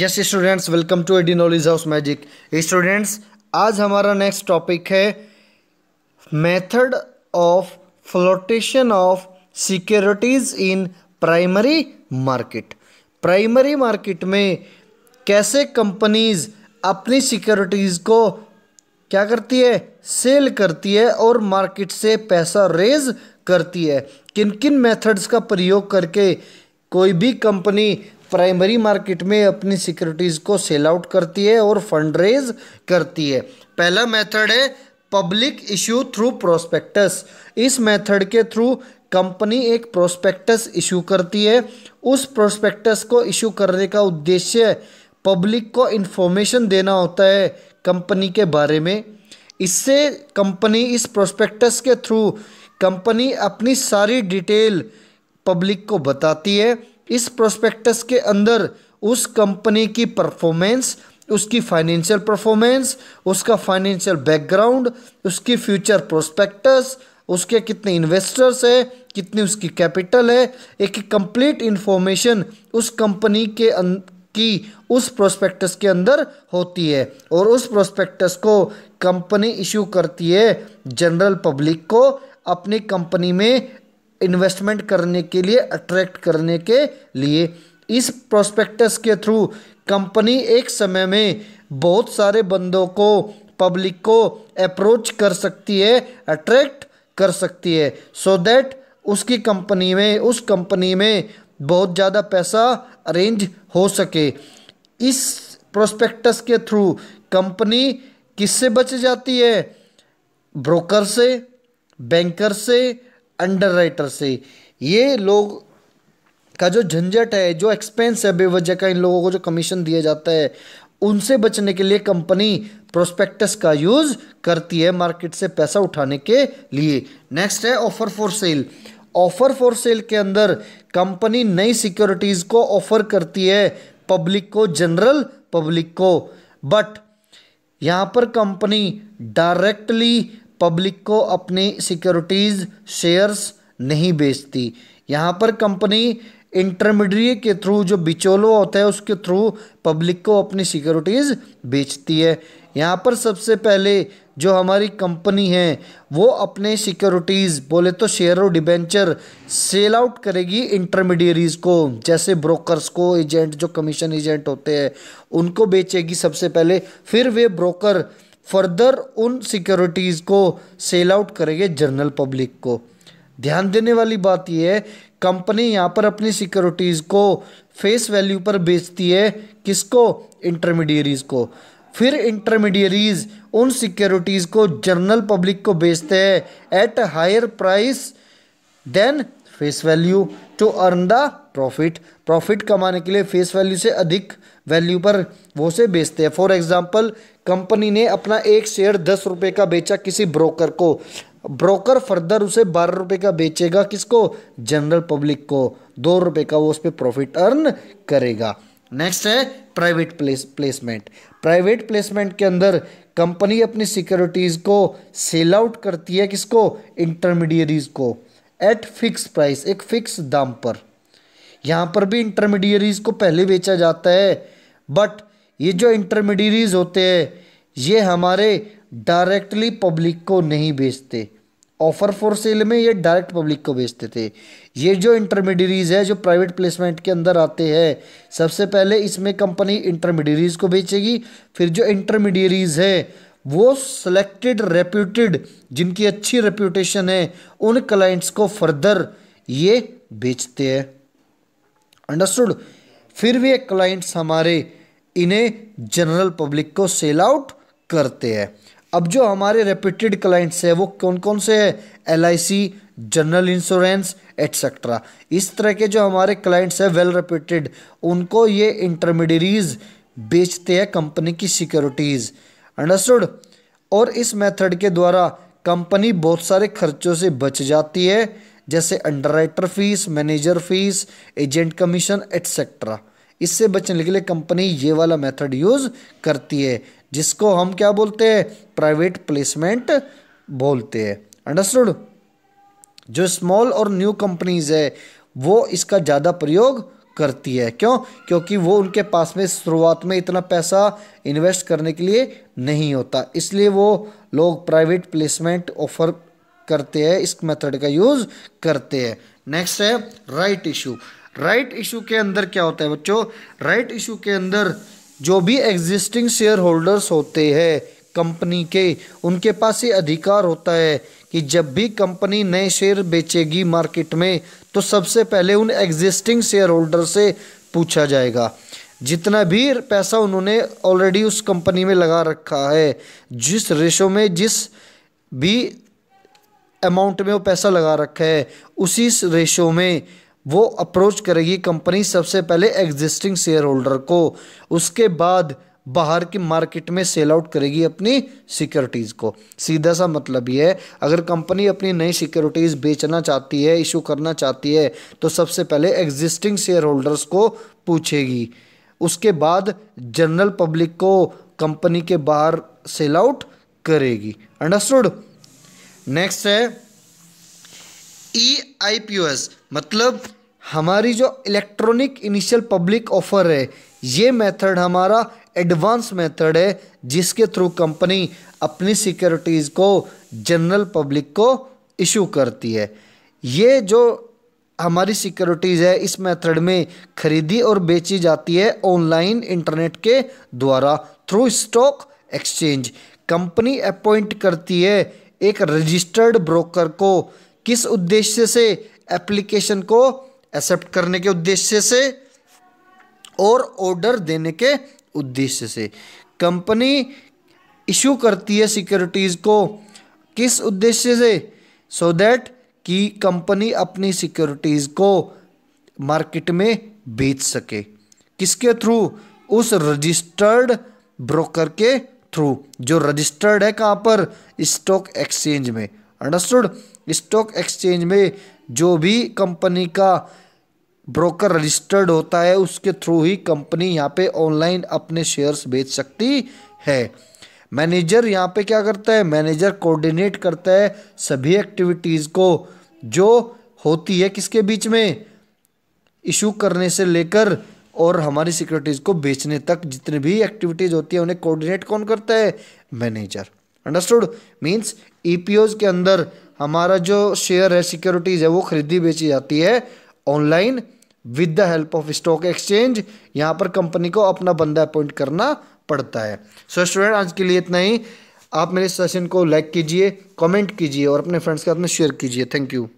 yes students welcome to AD knowledge house magic students आज हमारा next topic है method of flotation of securities in primary market primary market में कैसे companies अपनी securities को क्या करती है सेल करती है और मार्केट से पैसा रेज करती है किन किन मेथड्स का प्रयोग करके कोई भी कंपनी प्राइमरी मार्केट में अपनी सिक्योरिटीज़ को सेल आउट करती है और फंड रेज करती है पहला मेथड है पब्लिक इशू थ्रू प्रोस्पेक्टस इस मेथड के थ्रू कंपनी एक प्रोस्पेक्टस इशू करती है उस प्रोस्पेक्टस को इशू करने का उद्देश्य पब्लिक को इन्फॉर्मेशन देना होता है कंपनी के बारे में इससे कंपनी इस प्रोस्पेक्टस के थ्रू कंपनी अपनी सारी डिटेल पब्लिक को बताती है इस प्रोस्पेक्टस के अंदर उस कंपनी की परफॉर्मेंस उसकी फाइनेंशियल परफॉर्मेंस उसका फाइनेंशियल बैकग्राउंड उसकी फ्यूचर प्रोस्पेक्टस उसके कितने इन्वेस्टर्स है कितनी उसकी कैपिटल है एक कंप्लीट इन्फॉर्मेशन उस कंपनी के अं, की उस प्रोस्पेक्टस के अंदर होती है और उस प्रोस्पेक्टस को कंपनी इशू करती है जनरल पब्लिक को अपनी कंपनी में इन्वेस्टमेंट करने के लिए अट्रैक्ट करने के लिए इस प्रोस्पेक्टस के थ्रू कंपनी एक समय में बहुत सारे बंदों को पब्लिक को अप्रोच कर सकती है अट्रैक्ट कर सकती है सो so दैट उसकी कंपनी में उस कंपनी में बहुत ज़्यादा पैसा अरेंज हो सके इस प्रोस्पेक्टस के थ्रू कंपनी किससे बच जाती है ब्रोकर से बैंकर से अंडर राइटर से ये लोग का जो झंझट है जो एक्सपेंस है बेवजह का इन लोगों को जो कमीशन दिया जाता है उनसे बचने के लिए कंपनी प्रोस्पेक्टस का यूज़ करती है मार्केट से पैसा उठाने के लिए नेक्स्ट है offer for sale offer for sale के अंदर कंपनी नई सिक्योरिटीज़ को ऑफर करती है पब्लिक को जनरल पब्लिक को बट यहाँ पर कंपनी डायरेक्टली पब्लिक को अपनी सिक्योरिटीज़ शेयर्स नहीं बेचती यहाँ पर कंपनी इंटरमीडिएट के थ्रू जो बिचोलो होता है उसके थ्रू पब्लिक को अपनी सिक्योरिटीज़ बेचती है यहाँ पर सबसे पहले जो हमारी कंपनी है वो अपने सिक्योरिटीज़ बोले तो शेयर और डिबेंचर सेल आउट करेगी इंटरमीडियरीज़ को जैसे ब्रोकर्स को एजेंट जो कमीशन एजेंट होते हैं उनको बेचेगी सबसे पहले फिर वे ब्रोकर फर्दर उन सिक्योरिटीज़ को सेल आउट करेंगे जनरल पब्लिक को ध्यान देने वाली बात यह है कंपनी यहाँ पर अपनी सिक्योरिटीज़ को फेस वैल्यू पर बेचती है किसको इंटरमीडियरीज़ को फिर इंटरमीडियरीज़ उन सिक्योरिटीज़ को जनरल पब्लिक को बेचते हैं at higher price than face value to earn the profit profit कमाने के लिए फेस वैल्यू से अधिक वैल्यू पर वो से बेचते हैं फॉर एग्जाम्पल कंपनी ने अपना एक शेयर दस रुपये का बेचा किसी ब्रोकर को ब्रोकर फर्दर उसे बारह रुपये का बेचेगा किसको जनरल पब्लिक को दो रुपये का वो उस पर प्रॉफिट अर्न करेगा नेक्स्ट है private place placement private placement के अंदर कंपनी अपनी सिक्योरिटीज़ को सेल आउट करती है किसको इंटरमीडियरीज को एट फिक्स प्राइस एक फिक्स दाम पर यहाँ पर भी इंटरमीडियरीज को पहले बेचा जाता है बट ये जो इंटरमीडियरीज होते हैं ये हमारे डायरेक्टली पब्लिक को नहीं बेचते ऑफर फॉर सेल में ये डायरेक्ट पब्लिक को बेचते थे ये जो इंटरमीडियरीज है जो प्राइवेट प्लेसमेंट के अंदर आते हैं सबसे पहले इसमें कंपनी इंटरमीडियरीज को बेचेगी फिर जो इंटरमीडियरीज है वो सेलेक्टेड रेप्यूटेड जिनकी अच्छी रेप्यूटेशन है उन क्लाइंट्स को फर्दर ये बेचते हैं अंडरस्टूड फिर भी एक क्लाइंट्स हमारे इन्हें जनरल पब्लिक को सेल आउट करते हैं अब जो हमारे रेप्यूटेड क्लाइंट्स हैं वो कौन कौन से हैं एल जनरल इंश्योरेंस एट्सेट्रा इस तरह के जो हमारे क्लाइंट्स हैं वेल रेप्यूटेड उनको ये इंटरमीडियरीज बेचते हैं कंपनी की सिक्योरिटीज़ अंडरस्टूड और इस मेथड के द्वारा कंपनी बहुत सारे खर्चों से बच जाती है जैसे under fees manager fees agent commission etcetera इससे बचने के लिए कंपनी ये वाला मेथड यूज़ करती है जिसको हम क्या बोलते हैं प्राइवेट प्लेसमेंट बोलते हैं अंडरस्टूड जो स्मॉल और न्यू कंपनीज है वो इसका ज़्यादा प्रयोग करती है क्यों क्योंकि वो उनके पास में शुरुआत में इतना पैसा इन्वेस्ट करने के लिए नहीं होता इसलिए वो लोग प्राइवेट प्लेसमेंट ऑफर करते हैं इस मेथड का यूज़ करते हैं नेक्स्ट है राइट इशू राइट इशू के अंदर क्या होता है बच्चों राइट इशू के अंदर जो भी एग्जिस्टिंग शेयर होल्डर्स होते हैं कंपनी के उनके पास ये अधिकार होता है कि जब भी कंपनी नए शेयर बेचेगी मार्केट में तो सबसे पहले उन एग्जिस्टिंग शेयर होल्डर से पूछा जाएगा जितना भी पैसा उन्होंने ऑलरेडी उस कंपनी में लगा रखा है जिस रेशो में जिस भी अमाउंट में वो पैसा लगा रखा है उसी रेशो में वो अप्रोच करेगी कंपनी सबसे पहले एग्जिस्टिंग शेयर होल्डर को उसके बाद बाहर की मार्केट में सेल आउट करेगी अपनी सिक्योरिटीज़ को सीधा सा मतलब ये है अगर कंपनी अपनी नई सिक्योरिटीज़ बेचना चाहती है इशू करना चाहती है तो सबसे पहले एग्जिस्टिंग शेयर होल्डर्स को पूछेगी उसके बाद जनरल पब्लिक को कंपनी के बाहर सेल आउट करेगी अंडरस्टूड नेक्स्ट है ई आई पी एस मतलब हमारी जो इलेक्ट्रॉनिक इनिशियल पब्लिक ऑफर है ये मेथड हमारा एडवांस मेथड है जिसके थ्रू कंपनी अपनी सिक्योरिटीज़ को जनरल पब्लिक को इशू करती है ये जो हमारी सिक्योरिटीज़ है इस मेथड में खरीदी और बेची जाती है ऑनलाइन इंटरनेट के द्वारा through stock exchange company appoint करती है एक रजिस्टर्ड ब्रोकर को किस उद्देश्य से एप्लीकेशन को एक्सेप्ट करने के उद्देश्य से और ऑर्डर देने के उद्देश्य से कंपनी इशू करती है सिक्योरिटीज़ को किस उद्देश्य से सो so दैट कि कंपनी अपनी सिक्योरिटीज़ को मार्केट में बेच सके किसके थ्रू उस रजिस्टर्ड ब्रोकर के थ्रू जो रजिस्टर्ड है कहाँ पर स्टॉक एक्सचेंज में अंडरस्टूड स्टॉक एक्सचेंज में जो भी कंपनी का ब्रोकर रजिस्टर्ड होता है उसके थ्रू ही कंपनी यहाँ पे ऑनलाइन अपने शेयर्स बेच सकती है मैनेजर यहाँ पे क्या करता है मैनेजर कोऑर्डिनेट करता है सभी एक्टिविटीज़ को जो होती है किसके बीच में इशू करने से लेकर और हमारी सिक्योरिटीज़ को बेचने तक जितने भी एक्टिविटीज़ होती है उन्हें कोऑर्डिनेट कौन करता है manager understood means E e के अंदर हमारा जो शेयर है सिक्योरिटीज़ है वो खरीदी बेची जाती है online with the help of stock exchange यहाँ पर कंपनी को अपना बंदा अपॉइंट करना पड़ता है सो so, स्टूडेंट आज के लिए इतना ही आप मेरे सेशन को लाइक कीजिए कमेंट कीजिए और अपने फ्रेंड्स के साथ में शेयर कीजिए थैंक यू